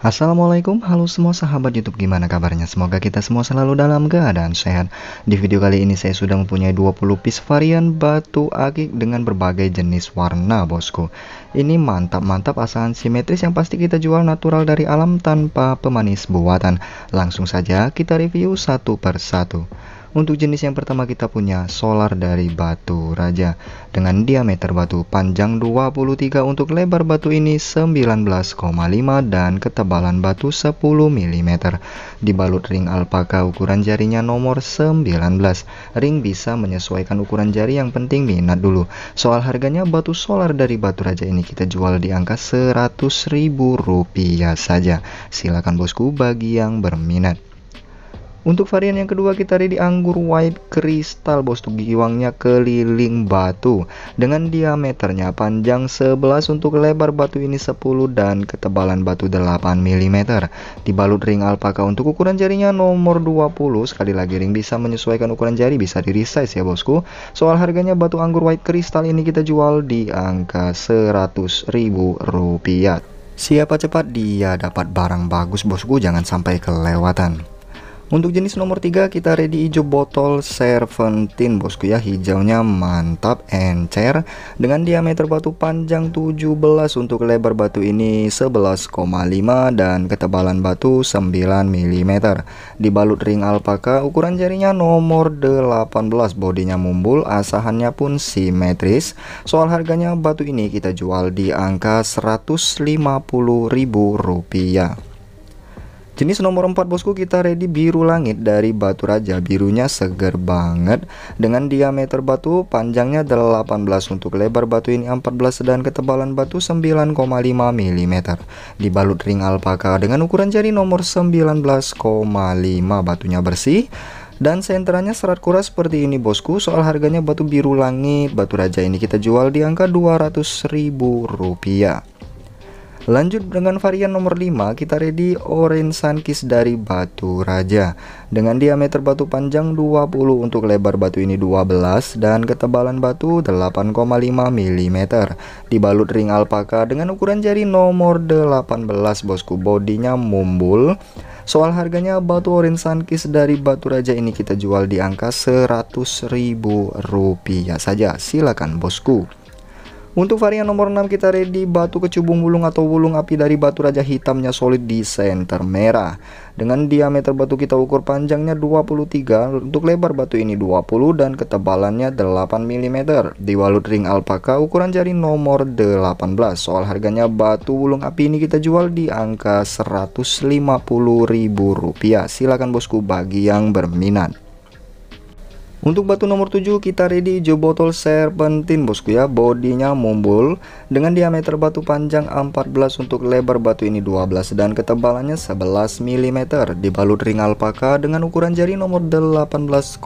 Assalamualaikum, halo semua sahabat YouTube, gimana kabarnya? Semoga kita semua selalu dalam keadaan sehat. Di video kali ini saya sudah mempunyai 20 piece varian batu akik dengan berbagai jenis warna, bosku. Ini mantap-mantap asahan simetris yang pasti kita jual natural dari alam tanpa pemanis buatan. Langsung saja kita review satu per satu. Untuk jenis yang pertama kita punya solar dari batu raja dengan diameter batu panjang 23 untuk lebar batu ini 19,5 dan ketebalan batu 10 mm. Dibalut ring alpaka ukuran jarinya nomor 19. Ring bisa menyesuaikan ukuran jari yang penting minat dulu. Soal harganya batu solar dari batu raja ini kita jual di angka 100 ribu rupiah saja. Silakan bosku bagi yang berminat. Untuk varian yang kedua kita ada di anggur white crystal tuh giwangnya keliling batu dengan diameternya panjang 11 untuk lebar batu ini 10 dan ketebalan batu 8 mm dibalut ring alpaka untuk ukuran jarinya nomor 20 sekali lagi ring bisa menyesuaikan ukuran jari bisa di resize ya bosku soal harganya batu anggur white crystal ini kita jual di angka 100 ribu rupiah Siapa cepat dia dapat barang bagus bosku jangan sampai kelewatan untuk jenis nomor 3 kita ready hijau botol serpentin bosku ya Hijaunya mantap encer Dengan diameter batu panjang 17 Untuk lebar batu ini 11,5 Dan ketebalan batu 9 mm Dibalut ring alpaka ukuran jarinya nomor 18 Bodinya mumbul asahannya pun simetris Soal harganya batu ini kita jual di angka 150 ribu rupiah Jenis nomor 4 bosku kita ready biru langit dari batu raja Birunya seger banget Dengan diameter batu panjangnya 18 Untuk lebar batu ini 14 dan ketebalan batu 9,5 mm Dibalut ring alpaka dengan ukuran jari nomor 19,5 Batunya bersih dan senternya serat kura seperti ini bosku soal harganya batu biru langit batu raja ini kita jual di angka 200 ribu rupiah Lanjut dengan varian nomor 5 kita ready Orange Sunkist dari batu raja Dengan diameter batu panjang 20 untuk lebar batu ini 12 dan ketebalan batu 8,5 mm Dibalut ring alpaka dengan ukuran jari nomor 18 bosku bodinya mumbul Soal harganya batu Orange Sunkist dari batu raja ini kita jual di angka 100 ribu rupiah saja silakan bosku untuk varian nomor 6 kita ready batu kecubung wulung atau wulung api dari batu raja hitamnya solid di center merah. Dengan diameter batu kita ukur panjangnya 23, untuk lebar batu ini 20 dan ketebalannya 8 mm. Di Diwalut ring alpaka ukuran jari nomor 18. Soal harganya batu wulung api ini kita jual di angka rp rupiah Silakan bosku bagi yang berminat. Untuk batu nomor 7 kita ready hijau botol serpentin bosku ya Bodinya mumbul dengan diameter batu panjang 14 untuk lebar batu ini 12 dan ketebalannya 11 mm Dibalut ring alpaka dengan ukuran jari nomor 18,5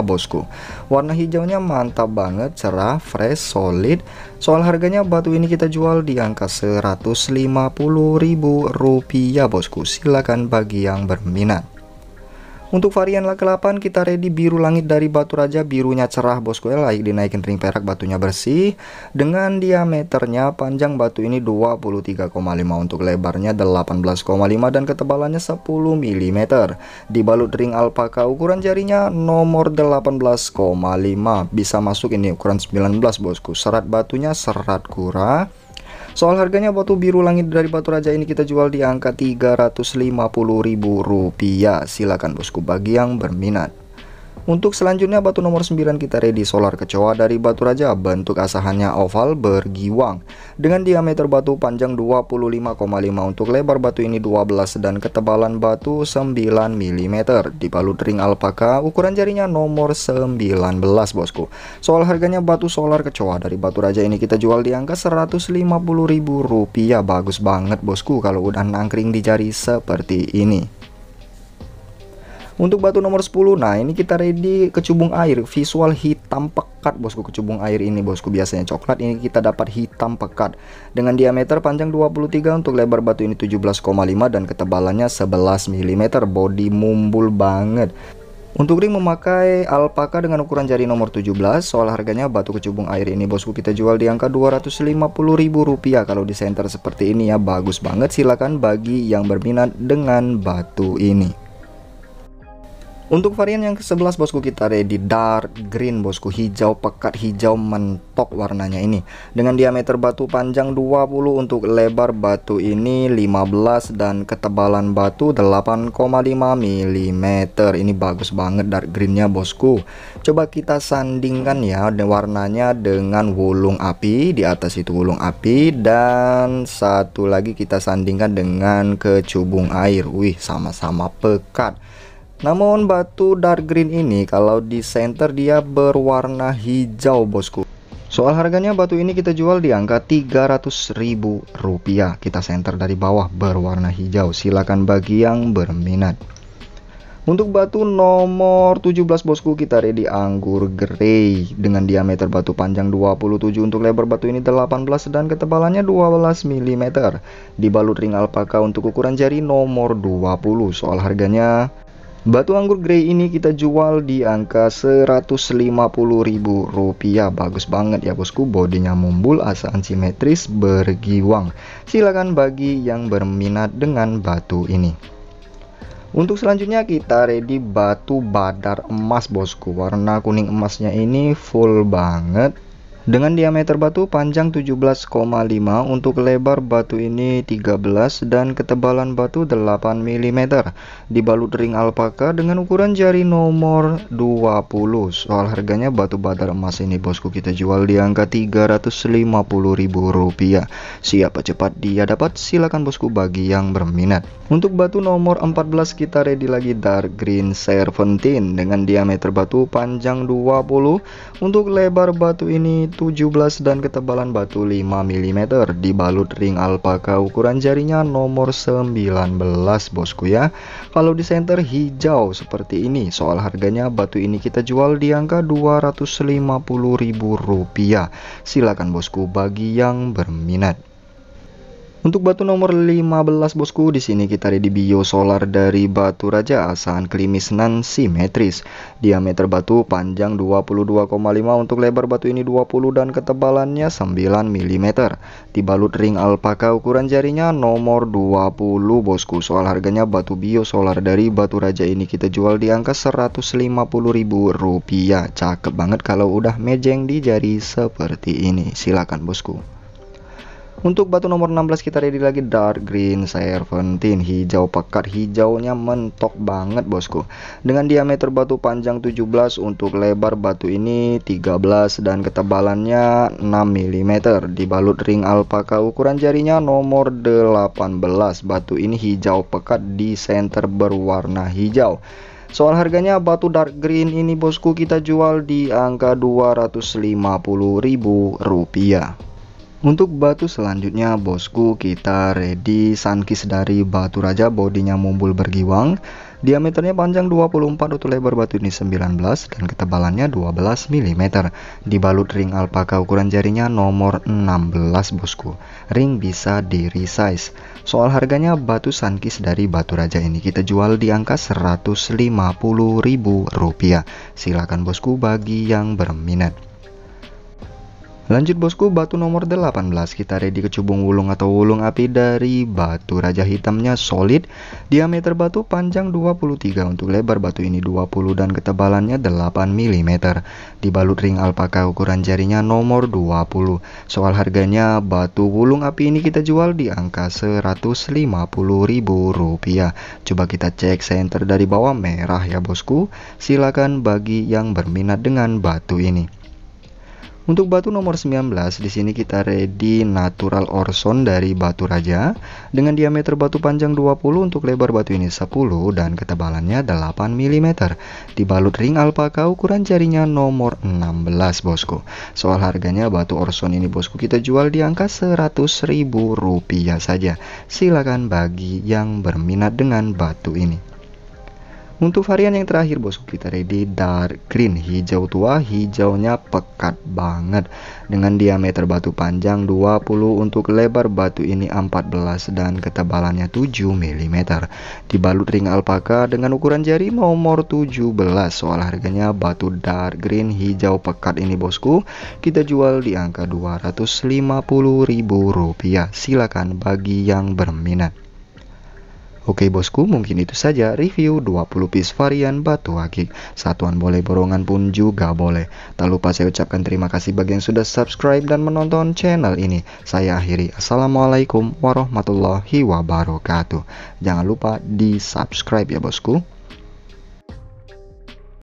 bosku Warna hijaunya mantap banget cerah fresh solid Soal harganya batu ini kita jual di angka 150 ribu rupiah bosku Silahkan bagi yang berminat untuk varian ke-8 kita ready biru langit dari batu raja birunya cerah bosku ya eh, like dinaikin ring perak batunya bersih dengan diameternya panjang batu ini 23,5 untuk lebarnya 18,5 dan ketebalannya 10 mm dibalut ring alpaka ukuran jarinya nomor 18,5 bisa masuk ini ukuran 19 bosku serat batunya serat kura Soal harganya batu biru langit dari Batu Raja ini kita jual di angka rp rupiah. Silakan bosku bagi yang berminat. Untuk selanjutnya batu nomor 9 kita ready solar kecoa dari batu raja bentuk asahannya oval bergiwang dengan diameter batu panjang 25,5 untuk lebar batu ini 12 dan ketebalan batu 9 mm dibalut ring alpaka ukuran jarinya nomor 19 bosku soal harganya batu solar kecoa dari batu raja ini kita jual di angka 150.000 rupiah bagus banget bosku kalau udah nangkring di jari seperti ini untuk batu nomor 10, nah ini kita ready kecubung air, visual hitam pekat bosku kecubung air ini bosku biasanya coklat ini kita dapat hitam pekat. Dengan diameter panjang 23 untuk lebar batu ini 17,5 dan ketebalannya 11 mm, body mumbul banget. Untuk ring memakai alpaka dengan ukuran jari nomor 17 Soal harganya batu kecubung air ini bosku kita jual di angka 250 ribu rupiah Kalau di center seperti ini ya bagus banget silakan bagi yang berminat dengan batu ini untuk varian yang ke-11 bosku kita ready dark green bosku hijau pekat hijau mentok warnanya ini Dengan diameter batu panjang 20 untuk lebar batu ini 15 dan ketebalan batu 8,5 mm Ini bagus banget dark greennya bosku Coba kita sandingkan ya warnanya dengan wulung api di atas itu wulung api Dan satu lagi kita sandingkan dengan kecubung air Wih sama-sama pekat namun batu dark green ini kalau di center dia berwarna hijau bosku. Soal harganya batu ini kita jual di angka ribu rupiah. Kita center dari bawah berwarna hijau. Silakan bagi yang berminat. Untuk batu nomor 17 bosku kita ready anggur grey dengan diameter batu panjang 27 untuk lebar batu ini 18 dan ketebalannya 12 mm dibalut ring alpaka untuk ukuran jari nomor 20 soal harganya Batu anggur grey ini kita jual di angka Rp150.000 Bagus banget ya bosku Bodinya mumbul asaan simetris bergiwang Silakan bagi yang berminat dengan batu ini untuk selanjutnya kita ready batu badar emas bosku Warna kuning emasnya ini full banget dengan diameter batu panjang 17,5 untuk lebar batu ini 13 dan ketebalan batu 8 mm Dibalut ring alpaka dengan ukuran jari nomor 20 Soal harganya batu badar emas ini bosku kita jual di angka 350 ribu rupiah Siapa cepat dia dapat silakan bosku bagi yang berminat Untuk batu nomor 14 kita ready lagi dark green serpentine Dengan diameter batu panjang 20 Untuk lebar batu ini 17 dan ketebalan batu 5 mm dibalut ring alpaka ukuran jarinya nomor 19 bosku ya kalau di center hijau seperti ini soal harganya batu ini kita jual di angka 250 ribu rupiah silakan bosku bagi yang berminat untuk batu nomor 15 bosku, di sini kita ada di biosolar dari batu raja asahan klimis nan simetris. Diameter batu panjang 22,5 untuk lebar batu ini 20 dan ketebalannya 9 mm. Dibalut ring alpaka ukuran jarinya nomor 20 bosku. Soal harganya batu biosolar dari batu raja ini kita jual di angka rp rupiah. Cakep banget kalau udah mejeng di jari seperti ini. Silakan bosku. Untuk batu nomor 16 kita ready lagi dark green serpentine hijau pekat hijaunya mentok banget bosku. Dengan diameter batu panjang 17 untuk lebar batu ini 13 dan ketebalannya 6 mm dibalut ring alpaka ukuran jarinya nomor 18. Batu ini hijau pekat di center berwarna hijau. Soal harganya batu dark green ini bosku kita jual di angka 250.000 rupiah untuk batu selanjutnya bosku kita ready sunkis dari batu raja bodinya mumbul bergiwang Diameternya panjang 24 untuk lebar batu ini 19 dan ketebalannya 12 mm Dibalut ring alpaka ukuran jarinya nomor 16 bosku Ring bisa di resize Soal harganya batu sunkis dari batu raja ini kita jual di angka 150 ribu rupiah Silahkan bosku bagi yang berminat Lanjut bosku, batu nomor 18 kita ready ke cubung wulung atau wulung api dari batu raja hitamnya solid. Diameter batu panjang 23 untuk lebar batu ini 20 dan ketebalannya 8 mm. Dibalut ring alpaka ukuran jarinya nomor 20. Soal harganya batu wulung api ini kita jual di angka rp rupiah Coba kita cek center dari bawah merah ya bosku. Silakan bagi yang berminat dengan batu ini. Untuk batu nomor 19, di sini kita ready natural orson dari batu raja dengan diameter batu panjang 20 untuk lebar batu ini 10 dan ketebalannya 8 mm. Dibalut ring alpaka ukuran jarinya nomor 16, Bosku. Soal harganya batu orson ini Bosku kita jual di angka 100 ribu rupiah saja. Silakan bagi yang berminat dengan batu ini. Untuk varian yang terakhir bosku kita ready dark green hijau tua hijaunya pekat banget dengan diameter batu panjang 20 untuk lebar batu ini 14 dan ketebalannya 7 mm dibalut ring alpaka dengan ukuran jari nomor 17 soal harganya batu dark green hijau pekat ini bosku kita jual di angka 250.000 rupiah silakan bagi yang berminat Oke bosku, mungkin itu saja review 20 piece varian batu akik. Satuan boleh, borongan pun juga boleh. Tak lupa saya ucapkan terima kasih bagi yang sudah subscribe dan menonton channel ini. Saya akhiri. Assalamualaikum warahmatullahi wabarakatuh. Jangan lupa di subscribe ya bosku.